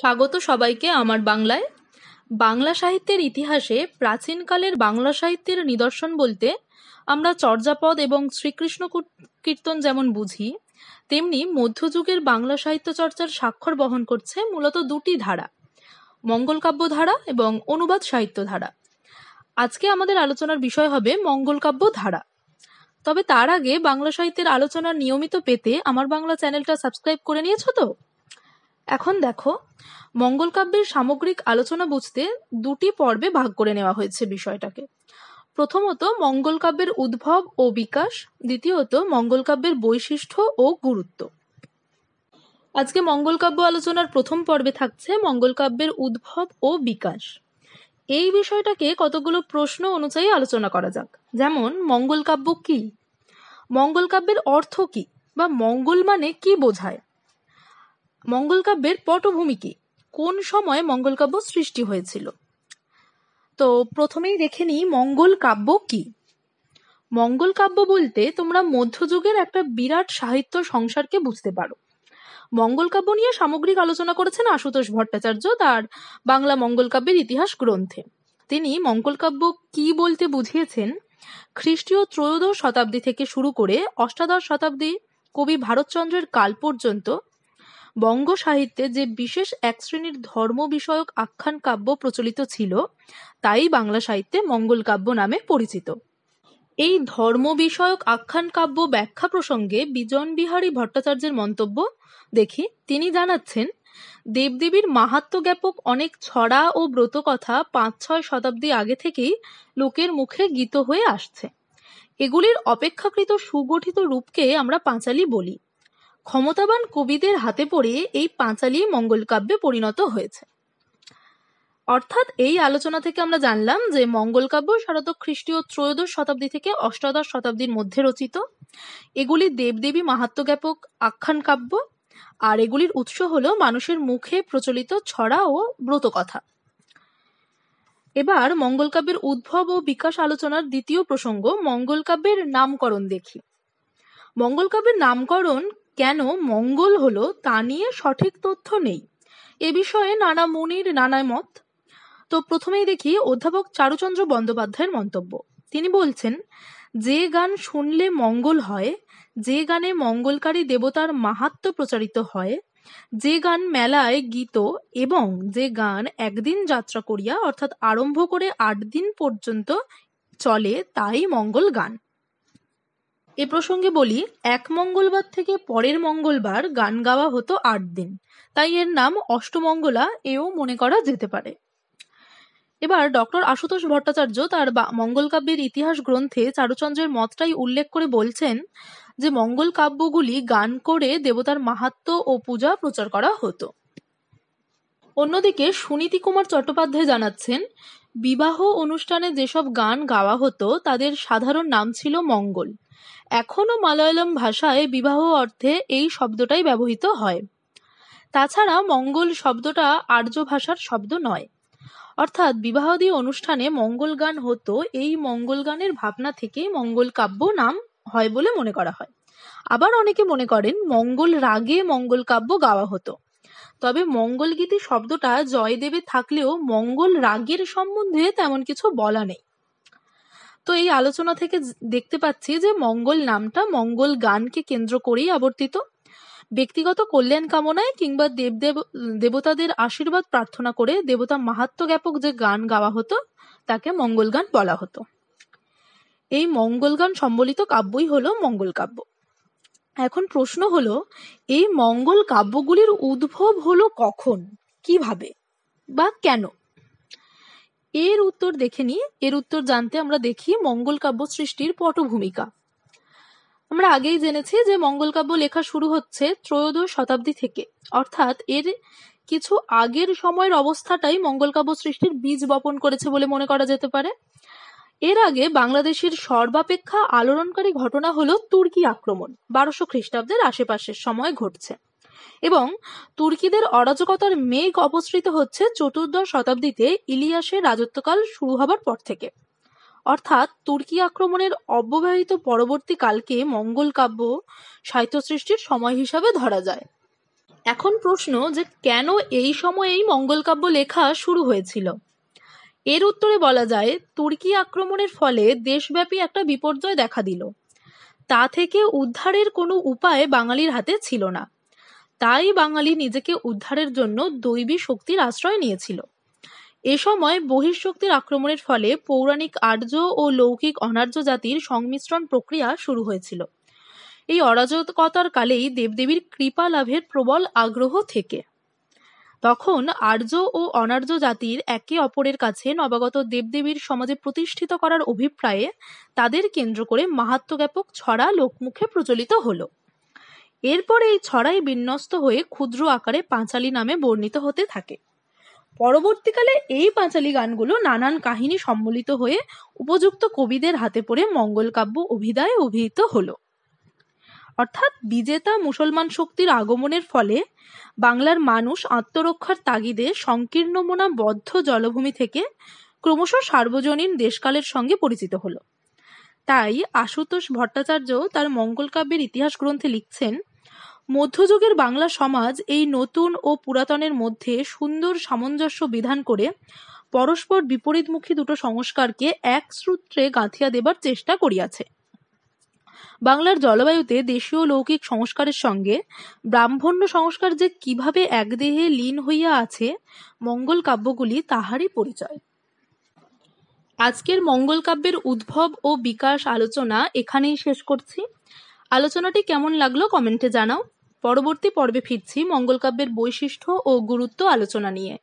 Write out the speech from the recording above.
স্বাগত সবাইকে আমার বাংলায় বাংলা সাহিত্যের ইতিহাসে প্রাচীনকালের বাংলা সাহিত্যের নিদর্শন বলতে আমরা চর্যাপদ এবং শ্রীকৃষ্ণ কীর্তন যেমন বুঝি তেমনি মধ্যযুগের বাংলা সাহিত্য চর্চার স্বাক্ষর বহন করছে মূলত দুটি ধারা মঙ্গলকাব্য ধারা এবং অনুবাদ সাহিত্য ধারা আজকে আমাদের আলোচনার বিষয় হবে মঙ্গলকাব্য ধারা তবে তার আগে বাংলা সাহিত্যের আলোচনার নিয়মিত পেতে আমার বাংলা চ্যানেলটা সাবস্ক্রাইব করে নিয়েছো তো এখন দেখো মঙ্গলকাব্যের সামগ্রিক আলোচনা বুঝতে দুটি পর্বে ভাগ করে নেওয়া হয়েছে বিষয়টাকে প্রথমত মঙ্গলকাব্যের উদ্ভব ও বিকাশ দ্বিতীয়ত মঙ্গলকাব্যের বৈশিষ্ট্য ও গুরুত্ব আজকে মঙ্গলকাব্য আলোচনার প্রথম পর্বে থাকছে মঙ্গলকাব্যের উদ্ভব ও বিকাশ এই বিষয়টাকে কতগুলো প্রশ্ন অনুযায়ী আলোচনা করা যাক যেমন মঙ্গলকাব্য কি মঙ্গলকাব্যের অর্থ কি বা মঙ্গল মানে কি বোঝায় মঙ্গলকাব্যের পটভূমি কি কোন সময়ে মঙ্গলকাব্য সৃষ্টি হয়েছিল তো প্রথমেই দেখে নিই মঙ্গল কাব্য কি মঙ্গল কাব্য বলতে তোমরা মধ্যযুগের একটা বিরাট সাহিত্য সংসারকে বুঝতে পারো মঙ্গল কাব্য নিয়ে সামগ্রিক আলোচনা করেছেন আশুতোষ ভট্টাচার্য তার বাংলা মঙ্গল কাব্যের ইতিহাস গ্রন্থে তিনি মঙ্গল কাব্য কি বলতে বুঝিয়েছেন খ্রিস্টীয় ত্রয়োদশ শতাব্দী থেকে শুরু করে অষ্টাদশ শতাব্দী কবি ভারতচন্দ্রের কাল পর্যন্ত বঙ্গ সাহিত্যে যে বিশেষ এক শ্রেণীর ধর্ম বিষয়ক আখ্যান কাব্য প্রচলিত ছিল তাই বাংলা সাহিত্যে মঙ্গল কাব্য নামে পরিচিত এই ধর্ম বিষয়ক আখ্যান কাব্য ব্যাখ্যা প্রসঙ্গে বিজন বিহারী ভট্টাচার্যের মন্তব্য দেখি তিনি জানাচ্ছেন দেবদেবীর মাহাত্ম জ্ঞাপক অনেক ছড়া ও ব্রতকথা পাঁচ ছয় শতাব্দী আগে থেকেই লোকের মুখে গীত হয়ে আসছে এগুলির অপেক্ষাকৃত সুগঠিত রূপকে আমরা পাঁচালি বলি ক্ষমতাবান কবিদের হাতে পড়ে এই পাঁচালি মঙ্গলকাব্যে পরিণত হয়েছে অর্থাৎ এই আলোচনা থেকে আমরা জানলাম যে মঙ্গলকাব্য শারদ খ্রিস্টীয় ত্রয়োদশ শতাব্দী থেকে অষ্টাদশ শতাব্দীর মধ্যে রচিত এগুলি দেবদেবী মাহাত্মজ্ঞাপক আখ্যান কাব্য আর এগুলির উৎস হলো মানুষের মুখে প্রচলিত ছড়া ও ব্রতকথা এবার মঙ্গলকাব্যের উদ্ভব ও বিকাশ আলোচনার দ্বিতীয় প্রসঙ্গ মঙ্গলকাব্যের নামকরণ দেখি মঙ্গলকাব্যের নামকরণ কেন মঙ্গল হলো তা নিয়ে সঠিক তথ্য নেই এ বিষয়ে নানা মুনির নানা মত তো প্রথমেই দেখি অধ্যাপক চারুচন্দ্র বন্দ্যোপাধ্যায়ের মন্তব্য তিনি বলছেন যে গান শুনলে মঙ্গল হয় যে গানে মঙ্গলকারী দেবতার মাহাত্ম প্রচারিত হয় যে গান মেলায় গীত এবং যে গান একদিন যাত্রা করিয়া অর্থাৎ আরম্ভ করে আট দিন পর্যন্ত চলে তাই মঙ্গল গান এ প্রসঙ্গে বলি এক মঙ্গলবার থেকে পরের মঙ্গলবার গান গাওয়া হতো আট দিন তাই এর নাম অষ্টমঙ্গলা এও মনে করা যেতে পারে এবার ডক্টর আশুতোষ ভট্টাচার্য তার মঙ্গলকাব্যের ইতিহাস গ্রন্থে চারুচন্দ্রের মতটাই উল্লেখ করে বলছেন যে মঙ্গল কাব্যগুলি গান করে দেবতার মাহাত্ম ও পূজা প্রচার করা হতো অন্যদিকে সুনীতি কুমার চট্টোপাধ্যায় জানাচ্ছেন বিবাহ অনুষ্ঠানে যেসব গান গাওয়া হতো তাদের সাধারণ নাম ছিল মঙ্গল এখনও মালয়ালম ভাষায় বিবাহ অর্থে এই শব্দটাই ব্যবহৃত হয় তাছাড়া মঙ্গল শব্দটা আর্য ভাষার শব্দ নয় অর্থাৎ দিয়ে অনুষ্ঠানে মঙ্গল গান হতো এই মঙ্গল গানের ভাবনা থেকেই মঙ্গল কাব্য নাম হয় বলে মনে করা হয় আবার অনেকে মনে করেন মঙ্গল রাগে মঙ্গল কাব্য গাওয়া হতো তবে মঙ্গলগীতি শব্দটা জয়দেবে থাকলেও মঙ্গল রাগের সম্বন্ধে তেমন কিছু বলা নেই তো এই আলোচনা থেকে দেখতে পাচ্ছি যে মঙ্গল নামটা মঙ্গল গানকে কেন্দ্র করেই আবর্তিত ব্যক্তিগত কল্যাণ কামনায় কিংবা দেবদেব দেবতাদের আশীর্বাদ প্রার্থনা করে দেবতা মাহাত্ম জ্ঞাপক যে গান গাওয়া হতো তাকে মঙ্গল গান বলা হতো এই মঙ্গল গান সম্বলিত কাব্যই হলো মঙ্গল কাব্য এখন প্রশ্ন হলো এই মঙ্গল কাব্যগুলির উদ্ভব হলো কখন কিভাবে বা কেন এর উত্তর দেখে নিই এর উত্তর জানতে আমরা দেখি মঙ্গল কাব্য সৃষ্টির পটভূমিকা আমরা আগেই জেনেছি যে মঙ্গলকাব্য লেখা শুরু হচ্ছে ত্রয়োদশ শতাব্দী থেকে অর্থাৎ এর কিছু আগের সময়ের অবস্থাটাই মঙ্গলকাব্য সৃষ্টির বীজ বপন করেছে বলে মনে করা যেতে পারে এর আগে বাংলাদেশের সর্বাপেক্ষা আলোড়নকারী ঘটনা হল তুর্কি আক্রমণ বারোশো খ্রিস্টাব্দের আশেপাশের সময় ঘটছে এবং তুর্কিদের অরাজকতার মেঘ অপসৃত হচ্ছে চতুর্দশ শতাব্দীতে ইলিয়াসের রাজত্বকাল শুরু হবার পর থেকে অর্থাৎ তুর্কি আক্রমণের অব্যবহিত পরবর্তী কালকে মঙ্গল কাব্য সাহিত্য সৃষ্টির সময় হিসাবে ধরা যায় এখন প্রশ্ন যে কেন এই সময়েই মঙ্গল কাব্য লেখা শুরু হয়েছিল এর উত্তরে বলা যায় তুর্কি আক্রমণের ফলে দেশব্যাপী একটা বিপর্যয় দেখা দিল তা থেকে উদ্ধারের কোনো উপায় বাঙালির হাতে ছিল না তাই বাঙালি নিজেকে উদ্ধারের জন্য দৈবী শক্তির আশ্রয় নিয়েছিল এ সময় বহিঃশক্তির আক্রমণের ফলে পৌরাণিক আর্য ও লৌকিক অনার্য জাতির সংমিশ্রণ প্রক্রিয়া শুরু হয়েছিল এই অরাজকতার কালেই দেবদেবীর কৃপা লাভের প্রবল আগ্রহ থেকে তখন আর্য ও অনার্য জাতির একে অপরের কাছে নবাগত দেবদেবীর সমাজে প্রতিষ্ঠিত করার অভিপ্রায়ে তাদের কেন্দ্র করে মাহাত্মজ্ঞাপক ছড়া লোকমুখে প্রচলিত হলো এরপর এই ছড়াই বিন্যস্ত হয়ে ক্ষুদ্র আকারে পাঁচালী নামে বর্ণিত হতে থাকে পরবর্তীকালে এই পাঁচালী গানগুলো নানান কাহিনী সম্মিলিত হয়ে উপযুক্ত কবিদের হাতে পড়ে মঙ্গল কাব্য অভিধায় অভিহিত হলো অর্থাৎ বিজেতা মুসলমান শক্তির আগমনের ফলে বাংলার মানুষ আত্মরক্ষার তাগিদে সংকীর্ণ মোনা বদ্ধ জলভূমি থেকে ক্রমশ সার্বজনীন দেশকালের সঙ্গে পরিচিত হলো তাই আশুতোষ ভট্টাচার্য তার মঙ্গল কাব্যের ইতিহাস গ্রন্থে লিখছেন মধ্যযুগের বাংলা সমাজ এই নতুন ও পুরাতনের মধ্যে সুন্দর সামঞ্জস্য বিধান করে পরস্পর বিপরীতমুখী দুটো সংস্কারকে এক সূত্রে গাঁথিয়া দেবার চেষ্টা করিয়াছে বাংলার জলবায়ুতে দেশীয় লৌকিক সংস্কারের সঙ্গে ব্রাহ্মণ্য সংস্কার যে কিভাবে একদেহে লীন হইয়া আছে মঙ্গল কাব্যগুলি তাহারই পরিচয় আজকের মঙ্গল কাব্যের উদ্ভব ও বিকাশ আলোচনা এখানেই শেষ করছি আলোচনাটি কেমন লাগলো কমেন্টে জানাও পরবর্তী পর্বে ফিরছি মঙ্গলকাব্যের বৈশিষ্ট্য ও গুরুত্ব আলোচনা নিয়ে